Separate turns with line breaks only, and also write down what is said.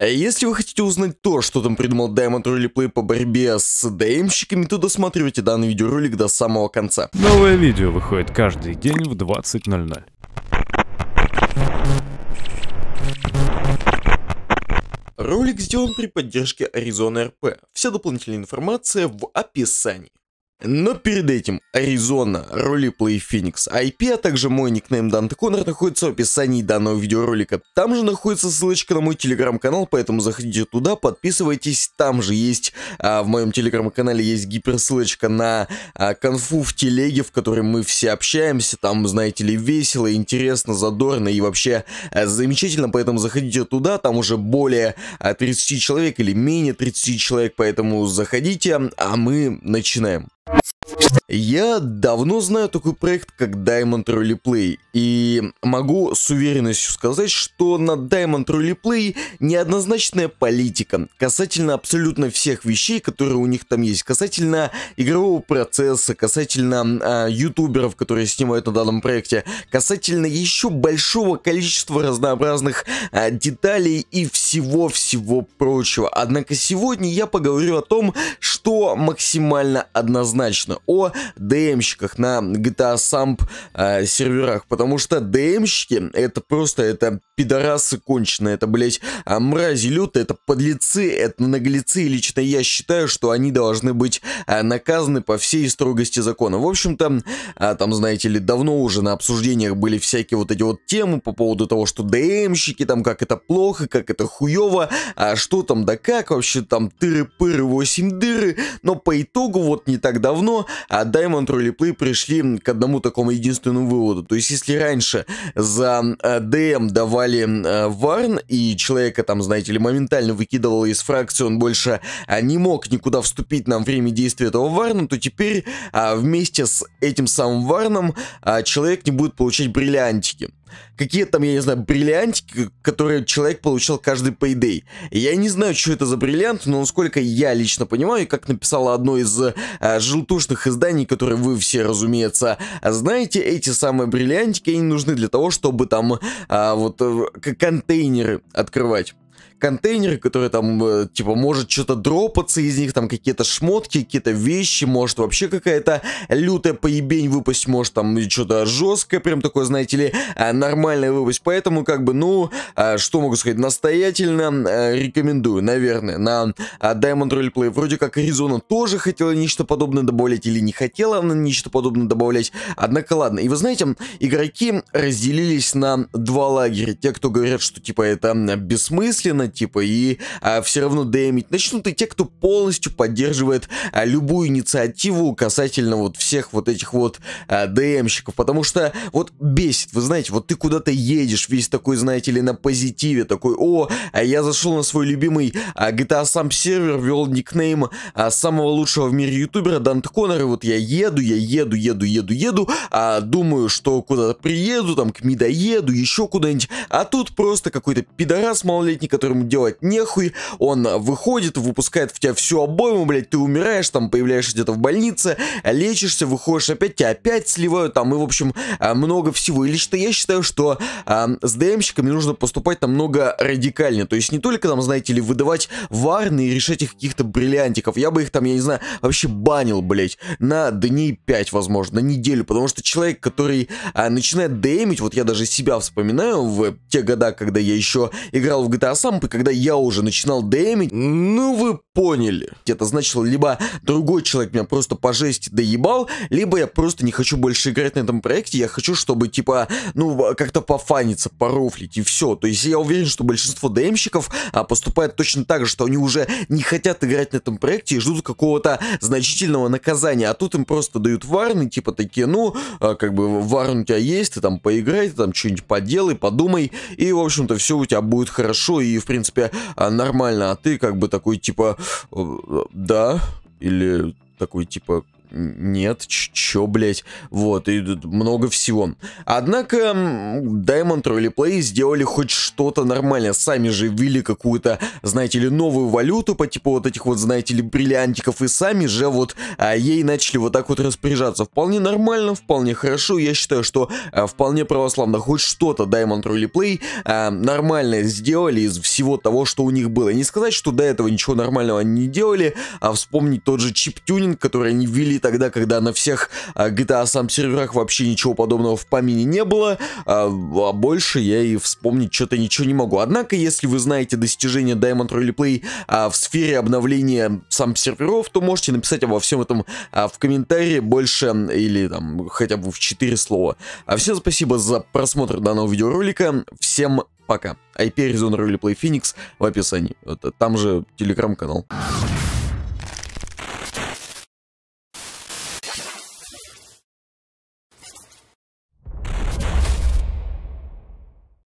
Э, если вы хотите узнать то, что там придумал Diamond Roleplay по борьбе с ДМщиками, то досматривайте данный видеоролик до самого конца. Новое видео выходит каждый день в 20.00. Ролик сделан при поддержке Arizona RP. Вся дополнительная информация в описании. Но перед этим, Аризона, ролеплей Феникс IP, а также мой никнейм Данте Коннор находится в описании данного видеоролика. Там же находится ссылочка на мой телеграм-канал, поэтому заходите туда, подписывайтесь. Там же есть, а, в моем телеграм-канале есть гиперссылочка на а, конфу в телеге, в которой мы все общаемся. Там, знаете ли, весело, интересно, задорно и вообще а, замечательно, поэтому заходите туда. Там уже более а, 30 человек или менее 30 человек, поэтому заходите, а мы начинаем. Я давно знаю такой проект, как Diamond Rally Play, и могу с уверенностью сказать, что на Diamond Rally Play неоднозначная политика касательно абсолютно всех вещей, которые у них там есть, касательно игрового процесса, касательно э, ютуберов, которые снимают на данном проекте, касательно еще большого количества разнообразных э, деталей и всего-всего прочего. Однако сегодня я поговорю о том, что что максимально однозначно о ДМщиках на GTA Samp э, серверах, потому что ДМщики это просто это пидорасы конченые, это, блять, а, мрази люты, это подлецы, это наглецы, и лично я считаю, что они должны быть э, наказаны по всей строгости закона. В общем-то, э, там, знаете ли, давно уже на обсуждениях были всякие вот эти вот темы по поводу того, что ДМщики, там, как это плохо, как это хуево, а что там, да как вообще, там, тыры-пыры, 8 дыры, но по итогу вот не так давно а Diamond Rally пришли к одному такому единственному выводу. То есть, если раньше за э, дм давали э, варн, и человека там, знаете ли, моментально выкидывал из фракции, он больше э, не мог никуда вступить на время действия этого варна, то теперь а, вместе с этим самым варном а, человек не будет получать бриллиантики какие там, я не знаю, бриллиантики, которые человек получал каждый payday. Я не знаю, что это за бриллиант, но насколько я лично понимаю, и как написала одно из э, желтушных изданий, которые вы все, разумеется, знаете, эти самые бриллиантики, они нужны для того, чтобы там э, вот э, контейнеры открывать контейнеры, которые там, э, типа, может что-то дропаться из них, там какие-то шмотки, какие-то вещи, может вообще какая-то лютая поебень выпасть, может там что-то жесткое, прям такое, знаете ли, э, нормальное выпасть. Поэтому, как бы, ну, э, что могу сказать, настоятельно рекомендую, наверное, на Diamond Roleplay. Вроде как Аризона тоже хотела нечто подобное добавлять или не хотела она нечто подобное добавлять. Однако, ладно. И вы знаете, игроки разделились на два лагеря. Те, кто говорят, что, типа, это бессмысленно, типа, и а, все равно дэмить. Начнут и те, кто полностью поддерживает а, любую инициативу касательно вот всех вот этих вот а, ДМщиков, потому что вот бесит, вы знаете, вот ты куда-то едешь, весь такой, знаете ли, на позитиве, такой, о, а я зашел на свой любимый а, GTA сам сервер, ввел никнейм а, самого лучшего в мире ютубера Дант Коннор, и вот я еду, я еду, еду, еду, еду, а, думаю, что куда-то приеду, там, к МИ доеду, еще куда-нибудь, а тут просто какой-то пидорас малолетний, которому делать нехуй, он выходит, выпускает в тебя всю обойму, блядь, ты умираешь, там появляешься где-то в больнице, лечишься, выходишь опять, тебя опять сливают, там, и, в общем, э, много всего. И лично я считаю, что э, с ДМщиками нужно поступать намного радикальнее, то есть не только там, знаете ли, выдавать варны и решать их каких-то бриллиантиков, я бы их там, я не знаю, вообще банил, блядь, на дней 5, возможно, на неделю, потому что человек, который э, начинает ДМить, вот я даже себя вспоминаю в те года, когда я еще играл в GTA сам, и когда я уже начинал дэмить, ну вы поняли. Это значило, либо другой человек меня просто по жести доебал, либо я просто не хочу больше играть на этом проекте, я хочу, чтобы, типа, ну, как-то пофаниться, порофлить и все. То есть я уверен, что большинство ДМщиков а, поступает точно так же, что они уже не хотят играть на этом проекте и ждут какого-то значительного наказания, а тут им просто дают варны, типа такие, ну, а, как бы варн у тебя есть, ты там поиграй, ты там что-нибудь поделай, подумай, и, в общем-то, все у тебя будет хорошо, и, в принципе, принципе, а нормально, а ты как бы такой, типа, «Э, э, да, или такой, типа, нет, чё, блять, вот, и много всего. Однако Diamond Roleplay сделали хоть что-то нормально, сами же ввели какую-то, знаете ли, новую валюту по типу вот этих вот, знаете ли, бриллиантиков, и сами же вот а, ей начали вот так вот распоряжаться. Вполне нормально, вполне хорошо, я считаю, что а, вполне православно, хоть что-то Diamond Roleplay а, нормально сделали из всего того, что у них было. не сказать, что до этого ничего нормального они не делали, а вспомнить тот же чип-тюнинг, который они ввели тогда, когда на всех а, GTA сам серверах вообще ничего подобного в помине не было, а, а больше я и вспомнить что-то ничего не могу. Однако, если вы знаете достижения Diamond Roleplay а, в сфере обновления сам серверов, то можете написать обо всем этом в комментарии больше или там хотя бы в 4 слова. А всем спасибо за просмотр данного видеоролика. Всем пока. IP Arizona Roleplay Phoenix в описании. Это там же телеграм-канал.